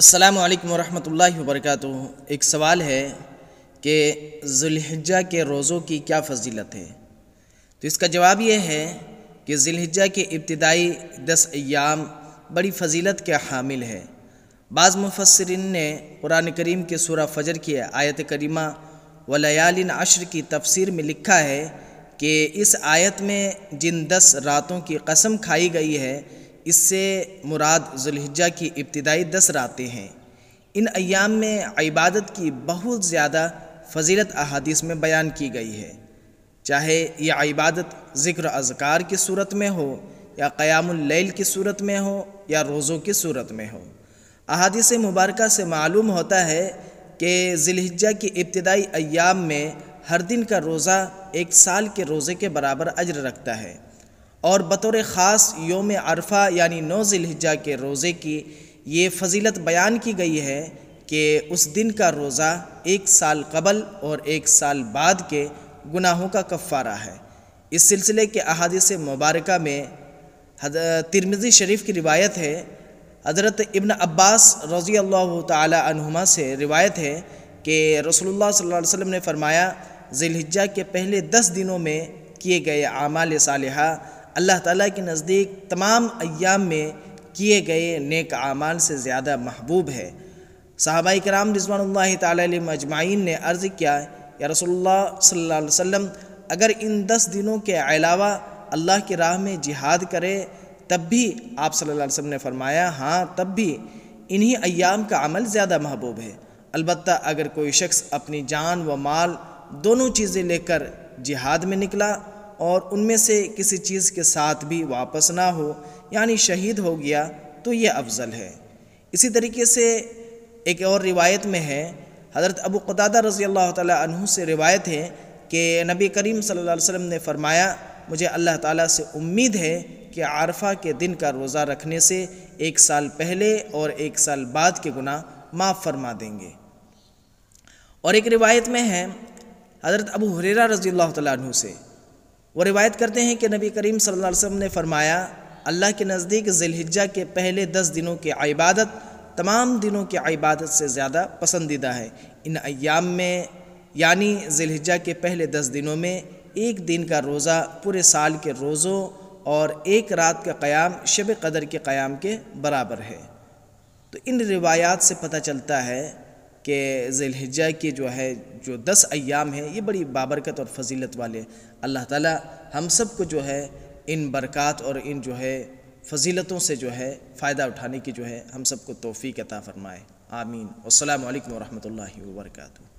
अस्सलाम वालेकुम रहमतुल्लाहि वबरकatuh एक सवाल है कि जुल्हिज्जा के रोज़ों की क्या फजीलत है तो इसका जवाब यह है कि जिलहिज्जा के इब्तदाई दस अयाम बड़ी फजीलत के हामिल है बाज़ मुफसरिन ने कुरान करीम के सूर फजर की आयत करीमा व लयालिन अशर की तफसीर में लिखा है कि इस आयत में जिन दस रातों की कसम खाई गई है इससे मुराद जुल्हिज्जा की इब्तदाई दस रातें हैं इन अयाम में इबादत की बहुत ज़्यादा फजीलत अहादीस में बयान की गई है चाहे यह इबादत ज़िक्र अजकार की सूरत में हो या क़यामल की सूरत में हो या रोज़ों की सूरत में हो अहादीस मुबारक से मालूम होता है कि जिलहिजा की इब्तदाई अयाम में हर दिन का रोज़ा एक साल के रोज़े के बराबर अजर रखता है और बतौर ख़ास योम अरफा यानी नौ ज़िलहिजा के रोज़े की ये फजीलत बयान की गई है कि उस दिन का रोज़ा एक साल कबल और एक साल बाद के गुनाहों का कफ़ारा है इस सिलसिले के अहादिस मुबारक में तिरमिज़ी शरीफ की रिवायत है हज़रत इब्न अब्बास रज़ी अल्लाह तहुमा से रिवायत है कि रसोल्ला सल्ला वसम ने फ़रमाया ज़िलहिजा के पहले दस दिनों में किए गए आमाल सालहा अल्लाह ताला के नज़दीक तमाम अयाम में किए गए नेक आमाल से ज़्यादा महबूब है साहबाई कराम रिजवान तजमाइन मजमाइन ने अर्ज़ किया या रसोल्ला सल्ला वसम अगर इन दस दिनों के अलावा अल्लाह की राह में जिहाद करे तब भी आप सल्लल्लाहु अलैहि वसल्लम ने फरमाया हाँ तब भी इन्हीं अयाम का अमल ज़्यादा महबूब है अलबत् अगर कोई शख्स अपनी जान व माल दोनों चीज़ें लेकर जिहाद में निकला और उनमें से किसी चीज़ के साथ भी वापस ना हो यानी शहीद हो गया तो यह अफजल है इसी तरीके से एक और रिवायत में है हज़रत अबू कदादा रज़ी अल्लाह तु से रिवायत है कि नबी करीम सल्लल्लाहु अलैहि वसल्लम ने फ़रमाया मुझे अल्लाह ताला से उम्मीद है कि आरफा के दिन का रोज़ा रखने से एक साल पहले और एक साल बाद के गुनाह माफ़ फरमा देंगे और एक रिवायत में है हज़रत अबू हुररा रज़ी अल्लाह तु से वो रिवायत करते हैं कि नबी करीम सल्लल्लाहु अलैहि वसल्लम ने फरमाया अल्लाह के नज़दीक जिलहिज्जा के पहले दस दिनों की इबादत तमाम दिनों की इबादत से ज़्यादा पसंदीदा है इन अयाम में यानी जिलहिज्जा के पहले दस दिनों में एक दिन का रोज़ा पूरे साल के रोज़ों और एक रात का क़याम शब कदर के क़याम के बराबर है तो इन रिवायात से पता चलता है कि ज़िलहिजा के जो है जो दस अयाम हैं ये बड़ी बाबरकत और फजीलत वाले अल्लाह ताला हम सब को जो है इन बरकत और इन जो है फजीलतों से जो है फ़ायदा उठाने की जो है हम सबको तोफ़ी कता फ़रमाए आमीन अल्लाम वरहमल वर्का